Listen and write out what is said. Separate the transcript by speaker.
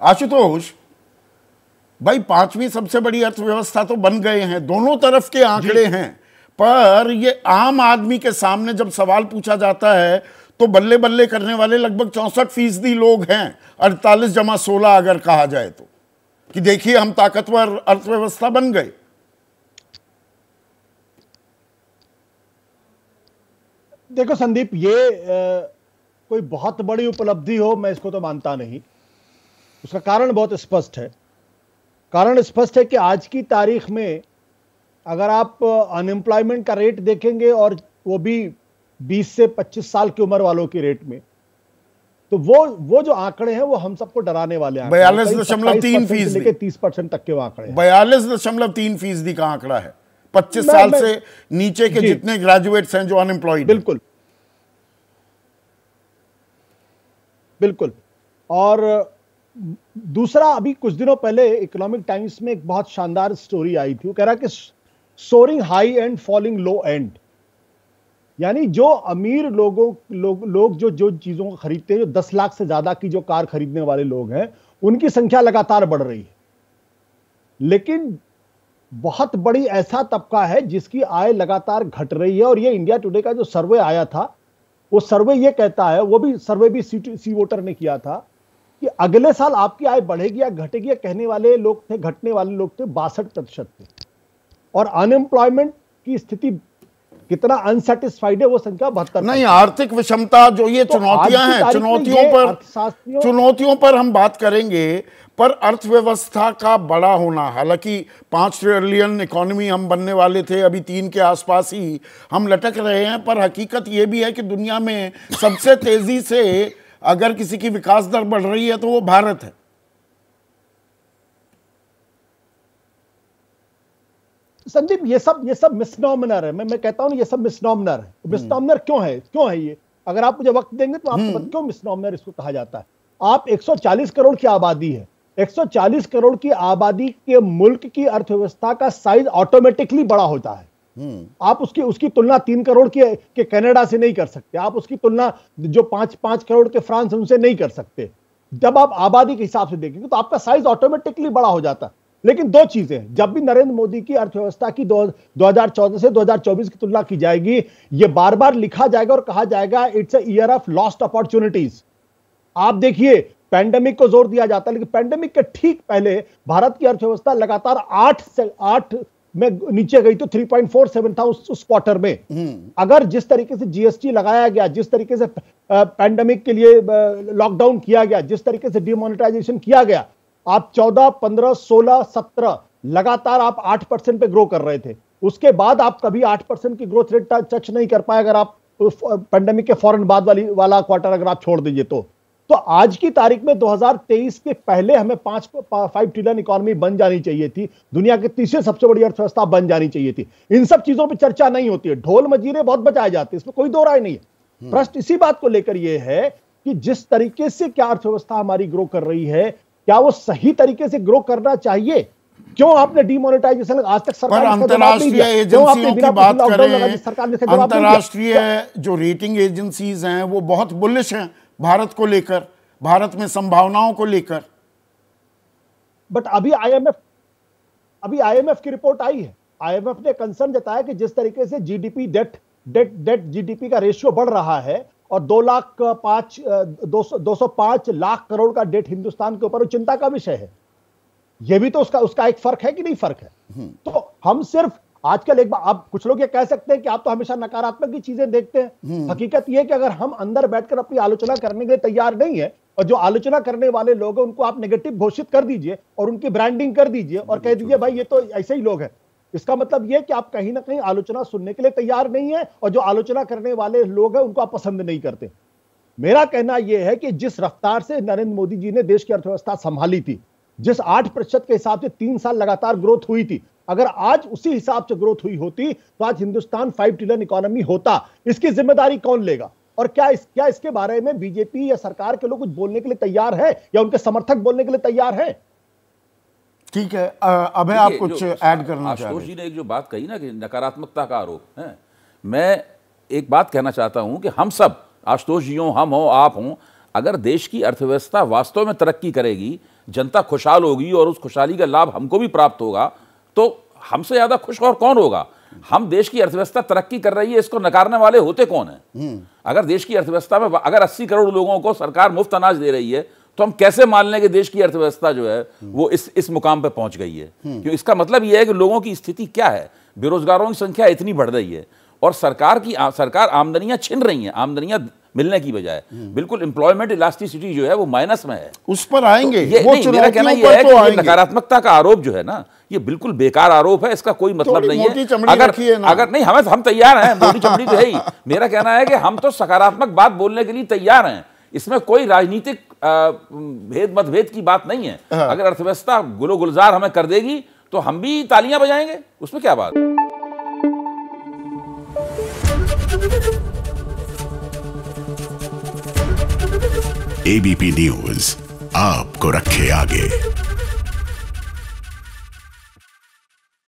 Speaker 1: आशुतोष भाई पांचवी सबसे बड़ी अर्थव्यवस्था तो बन गए हैं दोनों तरफ के आंकड़े हैं पर ये आम आदमी के सामने जब सवाल पूछा जाता है तो बल्ले बल्ले करने वाले लगभग चौसठ फीसदी लोग हैं अड़तालीस जमा सोलह अगर कहा जाए तो कि देखिए हम ताकतवर अर्थव्यवस्था बन गए
Speaker 2: देखो संदीप ये आ, कोई बहुत बड़ी उपलब्धि हो मैं इसको तो मानता नहीं उसका कारण बहुत स्पष्ट है कारण स्पष्ट है कि आज की तारीख में अगर आप अनएम्प्लॉयमेंट का रेट देखेंगे और वो भी 20 से 25 साल की उम्र वालों की रेट में तो वो वो जो आंकड़े हैं वो हम सबको डराने वाले हैं बयालीस दशमलव तीन फीसदी तीस परसेंट तक के वो आंकड़े
Speaker 1: बयालीस दशमलव तीन फीसदी का आंकड़ा है पच्चीस साल मैं, से नीचे के जितने ग्रेजुएट्स हैं जो अनएम्प्लॉयड बिल्कुल
Speaker 2: बिल्कुल और दूसरा अभी कुछ दिनों पहले इकोनॉमिक टाइम्स में एक बहुत शानदार स्टोरी आई थी वो कह रहा कि soaring high and falling low and यानी जो अमीर लोगों लोग लोग जो जो चीज़ों को खरीदते हैं जो दस लाख से ज़्यादा की जो कार खरीदने वाले लोग हैं उनकी संख्या लगातार बढ़ रही है लेकिन बहुत बड़ी ऐसा तबका है जिसकी आय लगातार घट रही है और ये इंडिया टुडे का जो सर्वे आया था वो सर्वे ये कहता है वो भी सर्वे भी सी, सी वोटर ने किया था कि अगले साल आपकी आय बढ़ेगी या घटेगी या कहने वाले लोग थे घटने वाले लोग थे बासठ प्रतिशत थे और अनएम्प्लॉयमेंट की स्थिति कितना अनसेटिस्फाइड है वो संख्या बहत्तर नहीं आर्थिक
Speaker 1: विषमता जो ये तो चुनौतियां हैं चुनौतियों
Speaker 2: पर चुनौतियों पर हम बात
Speaker 1: करेंगे पर अर्थव्यवस्था का बड़ा होना हालांकि पाँच ट्रिलियन इकोनॉमी हम बनने वाले थे अभी तीन के आसपास ही हम लटक रहे हैं पर हकीकत ये भी है कि दुनिया में सबसे तेज़ी से अगर किसी की विकास दर बढ़ रही है तो वो भारत है
Speaker 2: संदीप ये सब ये सब मिसनॉमिनर है मैं मैं कहता हूं ये सब मिसनॉमिनर है मिसनॉमिनर तो क्यों है क्यों है ये अगर आप मुझे वक्त देंगे तो आपको हम्म। क्यों मिसनॉमिनर इसको कहा जाता है आप 140 करोड़ की आबादी है 140 करोड़ की आबादी के मुल्क की अर्थव्यवस्था का साइज ऑटोमेटिकली बड़ा होता है आप उसकी उसकी तुलना तीन करोड़ की के कनाडा से नहीं कर सकते आप उसकी तुलना जो पांच पांच करोड़ के फ्रांस है उनसे नहीं कर सकते जब आप आबादी के हिसाब से देखेंगे तो आपका साइज ऑटोमेटिकली बड़ा हो जाता लेकिन दो चीजें जब भी नरेंद्र मोदी की अर्थव्यवस्था की दो 2014 से 2024 की तुलना की जाएगी ये बार बार लिखा जाएगा और कहा जाएगा it's a year of lost opportunities आप देखिए पैंडेमिक को जोर दिया जाता है लेकिन पैंडेमिक के ठीक पहले भारत की अर्थव्यवस्था लगातार आठ से आठ में नीचे गई तो 3.47 था उस, क्वार्टर में हम्म। अगर जिस तरीके से जीएसटी लगाया गया जिस तरीके से पैंडेमिक के लिए लॉकडाउन किया गया जिस तरीके से डिमोनिटाइजेशन किया गया आप 14, 15, 16, 17 लगातार आप 8 परसेंट पे ग्रो कर रहे थे उसके बाद आप कभी 8 परसेंट की ग्रोथ रेट टच नहीं कर पाए अगर आप पैंडेमिक के फॉरन बाद वाली वाला क्वार्टर अगर आप छोड़ दीजिए तो तो आज की तारीख में 2023 के पहले हमें पांच फाइव ट्रिलियन इकोनॉमी बन जानी चाहिए थी दुनिया की तीसरे सबसे बड़ी अर्थव्यवस्था बन जानी चाहिए थी इन सब चीजों पर चर्चा नहीं होती है ढोल मजीरे बहुत बचाए जाते हैं इसमें कोई दो राय नहीं है हम्म। प्रश्न इसी बात को लेकर यह है कि जिस तरीके से क्या अर्थव्यवस्था हमारी ग्रो कर रही है क्या वो सही तरीके से ग्रो करना चाहिए क्यों आपने डिमोनेटाइजेशन आज तक सरकार अंतरराष्ट्रीय एजेंसियों की बात करें अंतरराष्ट्रीय
Speaker 1: जो रेटिंग एजेंसीज हैं वो बहुत बुलिश हैं भारत को लेकर भारत में संभावनाओं को लेकर
Speaker 2: बट अभी आईएमएफ अभी आईएमएफ की रिपोर्ट आई है आईएमएफ ने कंसर्न जताया कि जिस तरीके से GDP debt debt debt GDP का रेशियो बढ़ रहा है और दो लाख पांच दो, दो सौ पांच लाख करोड़ का डेट हिंदुस्तान के ऊपर चिंता का विषय है यह भी तो उसका उसका एक फर्क है कि नहीं फर्क है हम्म। तो हम सिर्फ आजकल एक बार आप कुछ लोग ये कह सकते हैं कि आप तो हमेशा नकारात्मक ही चीजें देखते हैं हम्म। हकीकत यह है कि अगर हम अंदर बैठकर अपनी आलोचना करने के लिए तैयार नहीं है और जो आलोचना करने वाले लोग हैं उनको आप नेगेटिव घोषित कर दीजिए और उनकी ब्रांडिंग कर दीजिए और कह दीजिए भाई ये तो ऐसे ही लोग हैं इसका मतलब ये कि आप कहीं ना कहीं आलोचना सुनने के लिए तैयार नहीं है और जो आलोचना करने वाले लोग हैं उनको आप पसंद नहीं करते मेरा कहना यह है कि जिस रफ्तार से नरेंद्र मोदी जी ने देश की अर्थव्यवस्था संभाली थी जिस आठ प्रतिशत के हिसाब से तीन साल लगातार ग्रोथ हुई थी अगर आज उसी हिसाब से ग्रोथ हुई होती तो आज हिंदुस्तान फाइव ट्रिलियन इकोनॉमी होता इसकी जिम्मेदारी कौन लेगा और क्या इस क्या इसके बारे में बीजेपी या सरकार के लोग कुछ बोलने के लिए तैयार है या उनके समर्थक बोलने के लिए तैयार है ठीक है अब आप कुछ ऐड
Speaker 3: करना आशुतोष जी ने एक जो बात कही ना कि नकारात्मकता का आरोप है मैं एक बात कहना चाहता हूं कि हम सब आशुतोष जी हों हम हो आप हों अगर देश की अर्थव्यवस्था वास्तव में तरक्की करेगी जनता खुशहाल होगी और उस खुशहाली का लाभ हमको भी प्राप्त होगा तो हमसे ज़्यादा खुश और कौन होगा हम देश की अर्थव्यवस्था तरक्की कर रही है इसको नकारने वाले होते कौन है हम्म। अगर देश की अर्थव्यवस्था में अगर 80 करोड़ लोगों को सरकार मुफ्त अनाज दे रही है तो हम कैसे मान लें कि देश की अर्थव्यवस्था जो है वो इस इस मुकाम पर पहुंच गई है हम्म। क्यों इसका मतलब यह है कि लोगों की स्थिति क्या है बेरोजगारों की संख्या इतनी बढ़ रही है और सरकार की आ, सरकार आमदनियां छिन रही हैं आमदनियां मिलने की बजाय हम्म। बिल्कुल इंप्लॉयमेंट इलास्टिसिटी जो है वो माइनस में है
Speaker 1: उस पर आएंगे तो ये, वो मेरा कहना यह है कि तो
Speaker 3: नकारात्मकता का आरोप जो है ना ये बिल्कुल बेकार आरोप है इसका कोई मतलब नहीं है अगर है अगर नहीं हमें तो हम तैयार हैं मोटी चमड़ी तो है ही मेरा कहना है कि हम तो सकारात्मक बात बोलने के लिए तैयार हैं इसमें कोई राजनीतिक भेद मतभेद की बात नहीं है हाँ। अगर अर्थव्यवस्था गुलो गुलजार हमें कर देगी तो हम भी तालियां बजाएंगे उसमें क्या बात
Speaker 2: एबीपी न्यूज आपको रखे आगे